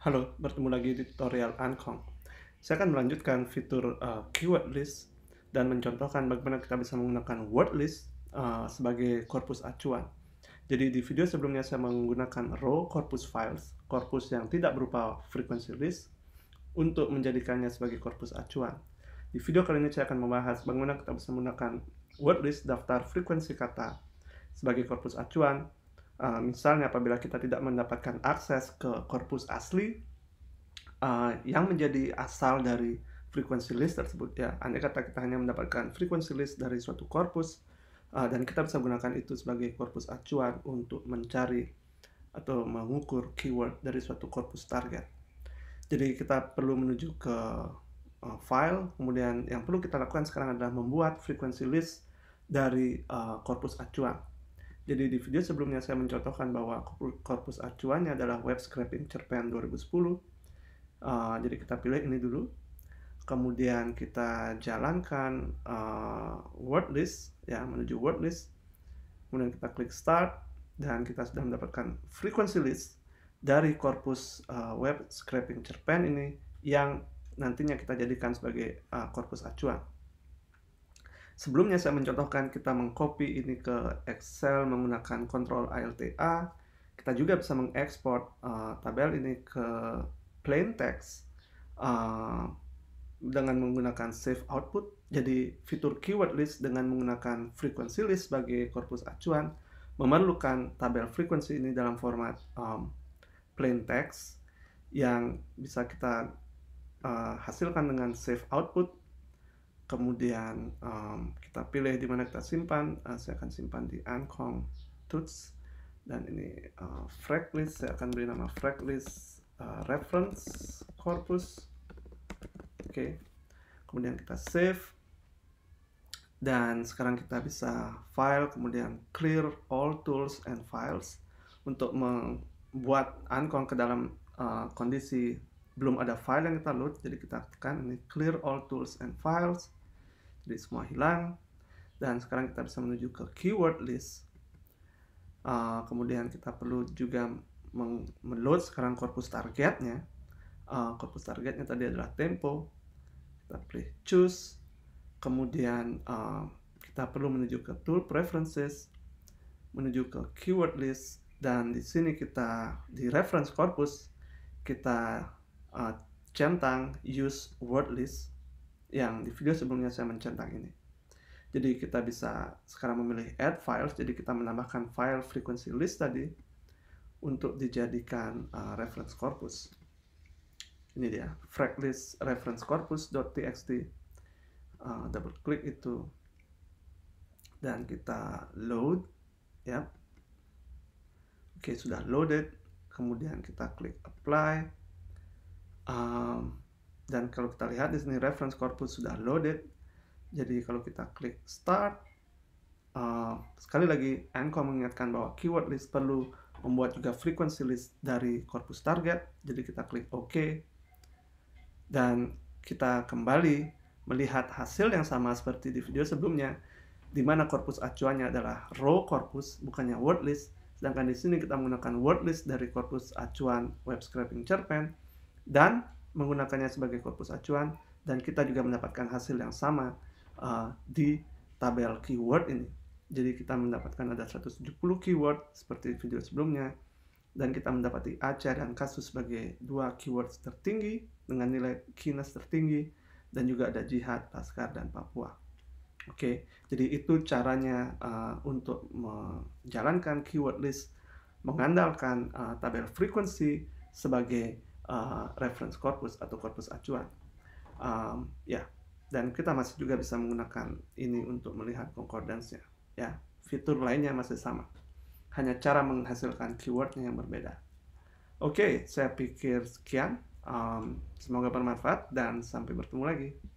Halo, bertemu lagi di tutorial Ancom. Saya akan melanjutkan fitur uh, keyword list dan mencontohkan bagaimana kita bisa menggunakan word list uh, sebagai korpus acuan. Jadi di video sebelumnya saya menggunakan row corpus files, korpus yang tidak berupa frequency list, untuk menjadikannya sebagai korpus acuan. Di video kali ini saya akan membahas bagaimana kita bisa menggunakan word list daftar frekuensi kata sebagai korpus acuan Uh, misalnya apabila kita tidak mendapatkan akses ke korpus asli uh, yang menjadi asal dari frequency list tersebut ya. Andai kata kita hanya mendapatkan frequency list dari suatu korpus uh, dan kita bisa gunakan itu sebagai korpus acuan untuk mencari atau mengukur keyword dari suatu korpus target. Jadi kita perlu menuju ke uh, file, kemudian yang perlu kita lakukan sekarang adalah membuat frequency list dari korpus acuan. Jadi di video sebelumnya saya mencontohkan bahwa korpus acuannya adalah web scraping cerpen 2010. Uh, eh, jadi kita pilih ini dulu. Kemudian kita jalankan uh, word list ya menuju word list. Kemudian kita klik start dan kita sudah mendapatkan frequency list dari korpus uh, eh, web scraping cerpen ini yang nantinya kita jadikan sebagai uh, korpus acuan. Sebelumnya saya mencontohkan kita mengcopy ini ke Excel menggunakan Ctrl Alt A. Kita juga bisa mengekspor uh, tabel ini ke plain text uh, dengan menggunakan save output. Jadi fitur keyword list dengan menggunakan frequency list sebagai korpus acuan memerlukan tabel frekuensi ini dalam format um, plain text yang bisa kita uh, hasilkan dengan save output kemudian um, kita pilih di mana kita simpan uh, saya akan simpan di Ancom Tools dan ini uh, eh, frag saya akan beri nama frag uh, eh, reference corpus oke okay. kemudian kita save dan sekarang kita bisa file kemudian clear all tools and files untuk membuat Ancom ke dalam uh, kondisi belum ada file yang kita load jadi kita tekan ini clear all tools and files jadi semua hilang dan sekarang kita bisa menuju ke keyword list uh, kemudian kita perlu juga meng-load sekarang korpus targetnya uh, ah, korpus targetnya tadi adalah tempo kita pilih choose kemudian uh, kita perlu menuju ke tool preferences menuju ke keyword list dan di sini kita di reference corpus kita uh, centang use word list yang di video sebelumnya saya mencentang ini. Jadi kita bisa sekarang memilih add files, jadi kita menambahkan file frequency list tadi untuk dijadikan uh, reference corpus. Ini dia, frag list reference corpus.txt. Uh, double klik itu dan kita load ya. Yep. Oke, okay, sudah loaded. Kemudian kita klik apply. Um, dan kalau kita lihat di sini reference corpus sudah loaded jadi kalau kita klik start uh, sekali lagi Enco mengingatkan bahwa keyword list perlu membuat juga frequency list dari corpus target jadi kita klik OK dan kita kembali melihat hasil yang sama seperti di video sebelumnya di mana corpus acuannya adalah row corpus bukannya word list sedangkan di sini kita menggunakan word list dari corpus acuan web scraping cerpen dan menggunakannya sebagai korpus acuan dan kita juga mendapatkan hasil yang sama uh, di tabel keyword ini. Jadi kita mendapatkan ada 170 keyword seperti video sebelumnya dan kita mendapati acara dan kasus sebagai dua keyword tertinggi dengan nilai kinas tertinggi dan juga ada jihad, laskar, dan Papua. Oke, jadi itu caranya uh, untuk menjalankan keyword list mengandalkan uh, tabel frekuensi sebagai Eh, reference corpus atau corpus acuan. Um, ya, dan kita masih juga bisa menggunakan ini untuk melihat konkordansnya. Ya, fitur lainnya masih sama. Hanya cara menghasilkan keywordnya yang berbeda. Oke, okay, saya pikir sekian. Um, semoga bermanfaat dan sampai bertemu lagi.